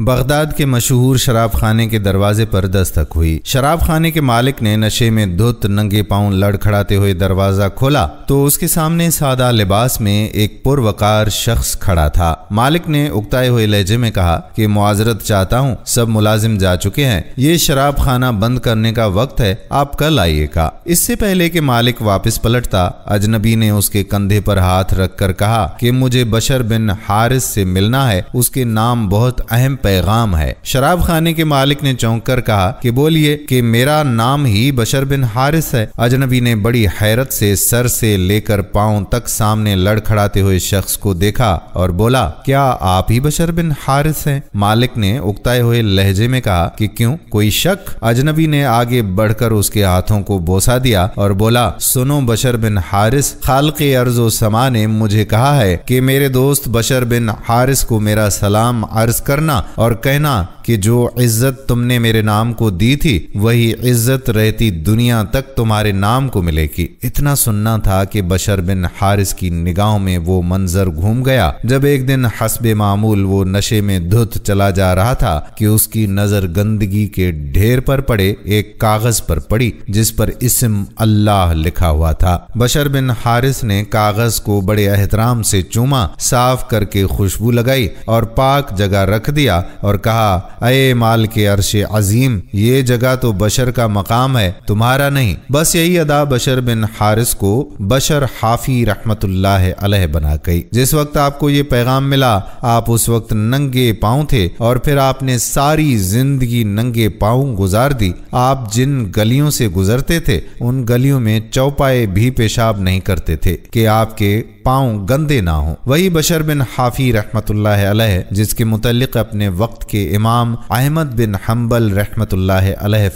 Baghdad के मशहूर शराब खाने के दरवाजे पर दस्तक हुई शराब खाने के मालिक ने नशे में धुत नंगे पाँव लड़खड़ाते हुए दरवाजा खोला तो उसके सामने सादा लिबास में एक पुरवकार शख्स खड़ा था मालिक ने उगताए हुए लहजे में कहा कि मुआजरत चाहता हूँ सब मुलाजिम जा चुके हैं ये शराब खाना बंद करने का वक्त है आप कल आइएगा इससे पहले के मालिक वापिस पलटता अजनबी ने उसके कंधे पर हाथ कर कहा की मुझे बशर बिन हारिस ऐसी मिलना है उसके नाम बहुत अहम पैगाम है शराब खाने के मालिक ने चौंक कर कहा कि बोलिए कि मेरा नाम ही बशर बिन हारिस है अजनबी ने बड़ी हैरत से सर से लेकर पाओ तक सामने लड़खड़ाते हुए शख्स को देखा और बोला क्या आप ही बशर बिन हारिस हैं मालिक ने उगताए हुए लहजे में कहा कि क्यों कोई शक अजनबी ने आगे बढ़कर उसके हाथों को बोसा दिया और बोला सुनो बशर बिन हारिस खाल के अर्जो समा ने मुझे कहा है कि मेरे दोस्त बशर बिन हारिस को मेरा सलाम अर्ज करना और कहना कि जो इज्जत तुमने मेरे नाम को दी थी वही इज्जत रहती दुनिया तक तुम्हारे नाम को मिलेगी इतना सुनना था कि बशर बिन हारिस की निगाहों में वो मंजर घूम गया जब एक दिन हसब मामूल वो नशे में धुत चला जा रहा था कि उसकी नजर गंदगी के ढेर पर पड़े एक कागज पर पड़ी जिस पर इसम अल्लाह लिखा हुआ था बशर बिन हारिस ने कागज को बड़े एहतराम से चूमा साफ करके खुशबू लगाई और पाक जगह रख दिया और कहा अये माल के अरश अजीम ये जगह तो बशर का मकाम है तुम्हारा नहीं बस यही अदा बशर बिन हारिस को बशर हाफी रहमत अलह बना गई जिस वक्त आपको ये पैगाम मिला आप उस वक्त नंगे पाँव थे और फिर आपने सारी जिंदगी नंगे पाँव गुजार दी आप जिन गलियों से गुजरते थे उन गलियों में चौपाए भी पेशाब नहीं करते थे कि आपके पाँव गंदे ना हो वही बशर बिन हाफी रहमत अलह जिसके मुतल अपने वक्त के इमाम अहमद बिन हम्बल रहमत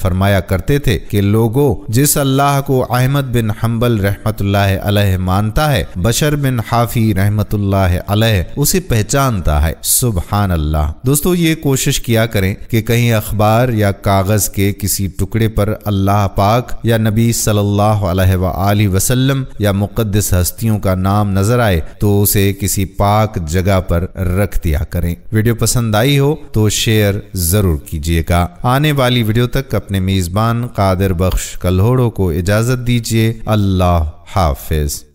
फरमाया करते थे कि लोगो जिस अल्लाह को अहमद बिन हम्बल रहमत मानता है बशर बिन हाफी रहमत अलह उसे पहचानता है सुबहान अल्लाह दोस्तों ये कोशिश किया करें कि कहीं अखबार या कागज के किसी टुकड़े पर अल्लाह पाक या नबी सल्लल्लाहु अलैहि वसल्लम या मुकद्दस हस्तियों का नाम नजर आए तो उसे किसी पाक जगह पर रख दिया करें वीडियो पसंद आई हो तो शेयर जरूर कीजिएगा आने वाली वीडियो तक अपने मेजबान कादिर बख्श कल्होड़ो को इजाजत दीजिए अल्लाह हाफिज़